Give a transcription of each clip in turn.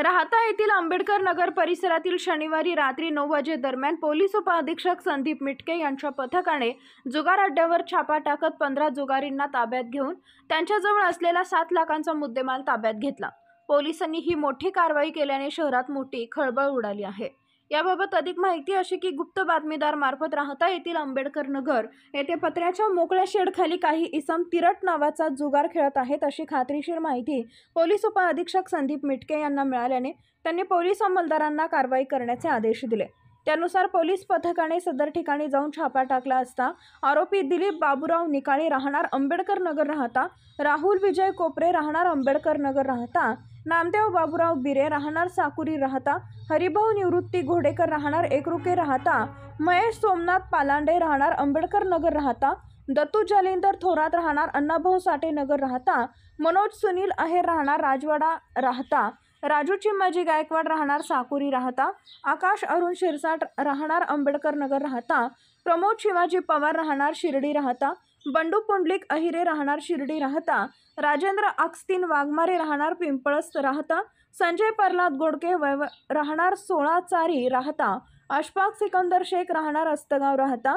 राहता येथील आंबेडकर नगर परिसरातील शनिवारी रात्री नऊ वाजेदरम्यान पोलीस उपअधीक्षक संदीप मिटके यांच्या पथकाने जुगार अड्ड्यावर छापा टाकत पंधरा जुगारींना ताब्यात घेऊन त्यांच्याजवळ असलेला सात लाखांचा मुद्देमाल ताब्यात घेतला पोलिसांनी ही मोठी कारवाई केल्याने शहरात मोठी खळबळ उडाली आहे याबाबत अधिक माहिती अशी की गुप्त बातमीदार मार्फत राहता येथील आंबेडकर नगर येथे पत्र्याच्या मोकळ्या शेडखाली काही इसम तिरट नावाचा जुगार खेळत आहेत अशी खात्रीशीर माहिती पोलीस उपअधीक्षक संदीप मिटके यांना मिळाल्याने त्यांनी पोलीस अंमलदारांना कारवाई करण्याचे आदेश दिले त्यानुसार पोलीस पथकाने सदर ठिकाणी जाऊन छापा टाकला असता आरोपी दिलीप बाबूराव निकाळे राहणार आंबेडकर नगर राहता राहुल विजय कोपरे राहणार आंबेडकर नगर राहता नामदेव बाबुराव बिरे राहणार साकुरी राहता हरिभाऊ निवृत्ती घोडेकर राहणार एकरुके राहता महेश सोमनाथ पालांडे राहणार आंबेडकर नगर राहता दत्तू जालिंदर थोरात राहणार अण्णाभाऊ साठे नगर राहता मनोज सुनील आहेर राहणार राजवाडा राहता राजू चिम्माजी गायकवाड राहणार साकुरी राहता आकाश अरुण शिरसाट राहणार आंबेडकर नगर राहता प्रमोद शिवाजी पवार राहणार शिर्डी राहता बंडू पुंडलिक अहिरे राहणार शिर्डी राहता राजेंद्र आक्स्तीन वाघमारे राहणार पिंपळस राहता संजय प्रल्हाद गोडके वैव राहणार सोळा चारी राहता अशफाक सिकंदर शेख राहणार अस्तगाव राहता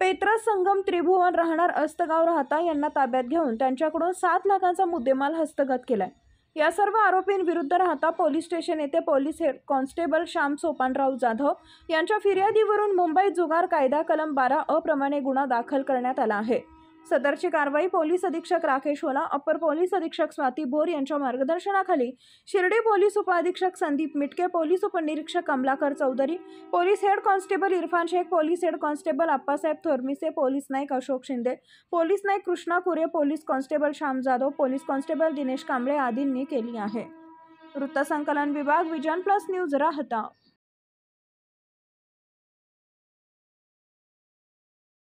पेत्र संगम त्रिभुवन राहणार अस्तगाव राहता यांना ताब्यात घेऊन त्यांच्याकडून सात लाखांचा मुद्देमाल हस्तगत आहे या सर्व आरोपींविरुद्ध राहता पोलीस स्टेशन येथे police head constable Shyam Sopanrao Jadhav यांच्या फिर्यादीवरून मुंबईत जुगार कायदा कलम बारा अप्रमाणे गुन्हा दाखल करण्यात आला आहे सदरची कारवाई पोलीस अधीक्षक राकेश ओला अपर पोलीस अधीक्षक स्वाती बोर यांच्या मार्गदर्शनाखाली शिर्डी पोलीस उपअधीक्षक संदीप मिटके पोलीस उपनिरीक्षक Kamalakar Chaudhari police head constable Irfan Shaikh police head constable Appasaheb Thormise police Naik Ashok Shinde police Naik Krishna Kure police constable Shyam Jadhav police constable Dinesh Kamble आदींनी केली आहे वृत्तसंकलन विभाग विजन प्लस न्यूज राहता